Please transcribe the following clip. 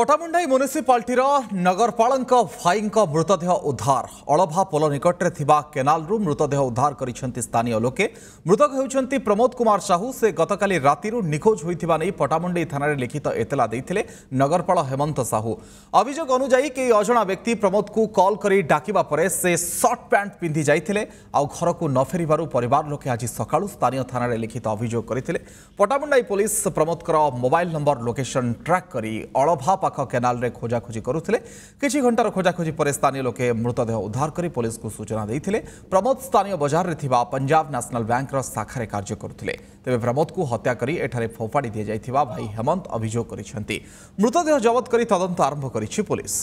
ପଟାମୁଣ୍ଡାଇ ମ୍ୟୁନିସିପାଲିଟିର ନଗରପାଳଙ୍କ ଭାଇଙ୍କ ମୃତଦେହ ଉଦ୍ଧାର ଅଳଭା ପୋଲ ନିକଟରେ ଥିବା କେନାଲରୁ ମୃତଦେହ ଉଦ୍ଧାର କରିଛନ୍ତି ସ୍ଥାନୀୟ ଲୋକେ ମୃତକ ହେଉଛନ୍ତି ପ୍ରମୋଦ କୁମାର ସାହୁ ସେ ଗତକାଲି ରାତିରୁ ନିଖୋଜ ହୋଇଥିବା ନେଇ ପଟାମୁଣ୍ଡାଇ ଥାନାରେ ଲିଖିତ ଏତଲା ଦେଇଥିଲେ ନଗରପାଳ ହେମନ୍ତ ସାହୁ ଅଭିଯୋଗ ଅନୁଯାୟୀ କେହି ଅଜଣା ବ୍ୟକ୍ତି ପ୍ରମୋଦକୁ କଲ୍ କରି ଡାକିବା ପରେ ସେ ସର୍ଟ ପ୍ୟାଣ୍ଟ ପିନ୍ଧି ଯାଇଥିଲେ ଆଉ ଘରକୁ ନ ଫେରିବାରୁ ପରିବାର ଲୋକେ ଆଜି ସକାଳୁ ସ୍ଥାନୀୟ ଥାନାରେ ଲିଖିତ ଅଭିଯୋଗ କରିଥିଲେ ପଟାମୁଣ୍ଡାଇ ପୋଲିସ ପ୍ରମୋଦଙ୍କର ମୋବାଇଲ ନମ୍ବର ଲୋକେସନ ଟ୍ରାକ୍ କରି ଅଳଭା ଆଖପାଖ କେନାଲରେ ଖୋଜାଖୋଜି କରୁଥିଲେ କିଛି ଘଣ୍ଟାର ଖୋଜାଖୋଜି ପରେ ସ୍ଥାନୀୟ ଲୋକେ ମୃତଦେହ ଉଦ୍ଧାର କରି ପୋଲିସକୁ ସୂଚନା ଦେଇଥିଲେ ପ୍ରମୋଦ ସ୍ଥାନୀୟ ବଜାରରେ ଥିବା ପଞ୍ଜାବ ନ୍ୟାସନାଲ୍ ବ୍ୟାଙ୍କର ଶାଖାରେ କାର୍ଯ୍ୟ କରୁଥିଲେ ତେବେ ପ୍ରମୋଦକୁ ହତ୍ୟା କରି ଏଠାରେ ଫୋପାଡ଼ି ଦିଆଯାଇଥିବା ଭାଇ ହେମନ୍ତ ଅଭିଯୋଗ କରିଛନ୍ତି ମୃତଦେହ ଜବତ କରି ତଦନ୍ତ ଆରମ୍ଭ କରିଛି ପୋଲିସ